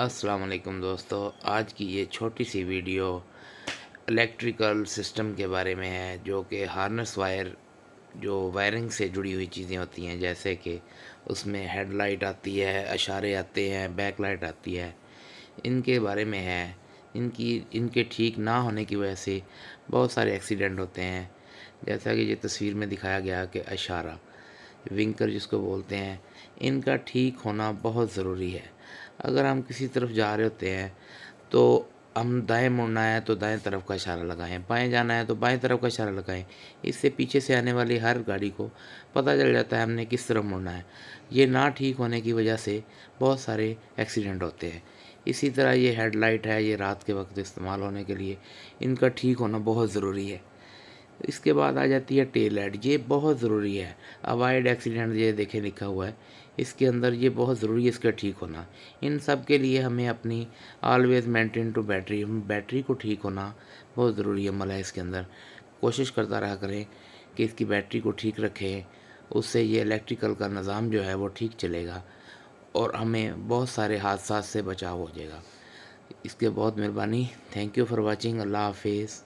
अस्सलाम वालेकुम दोस्तों आज की ये छोटी सी वीडियो इलेक्ट्रिकल सिस्टम के बारे में है जो कि हार्नेस वायर जो वायरिंग से जुड़ी हुई चीज़ें होती हैं जैसे कि उसमें हेडलाइट आती है अशारे आते हैं बैक लाइट आती है इनके बारे में है इनकी इनके ठीक ना होने की वजह से बहुत सारे एक्सीडेंट होते हैं जैसा कि ये तस्वीर में दिखाया गया कि अशारा विंकर जिसको बोलते हैं इनका ठीक होना बहुत ज़रूरी है अगर हम किसी तरफ जा रहे होते हैं तो हम दाएं मुड़ना है तो दाएं तरफ का इशारा लगाएं बाएं जाना है तो बाएं तरफ का इशारा लगाएं इससे पीछे से आने वाली हर गाड़ी को पता चल जाता है हमने किस तरफ मुड़ना है ये ना ठीक होने की वजह से बहुत सारे एक्सीडेंट होते हैं इसी तरह ये हेडलाइट है ये रात के वक्त इस्तेमाल होने के लिए इनका ठीक होना बहुत ज़रूरी है इसके बाद आ जाती है टेल लाइट ये बहुत ज़रूरी है अवॉइड एक्सीडेंट ये देखे लिखा हुआ है इसके अंदर ये बहुत ज़रूरी है इसका ठीक होना इन सब के लिए हमें अपनी always maintain to battery battery को ठीक होना बहुत ज़रूरी अमल है इसके अंदर कोशिश करता रहा करें कि इसकी बैटरी को ठीक रखें उससे ये इलेक्ट्रिकल का निज़ाम जो है वो ठीक चलेगा और हमें बहुत सारे हादसा से बचाव हो जाएगा इसके बहुत मेहरबानी थैंक यू फॉर वॉचिंग अल्लाह हाफिज़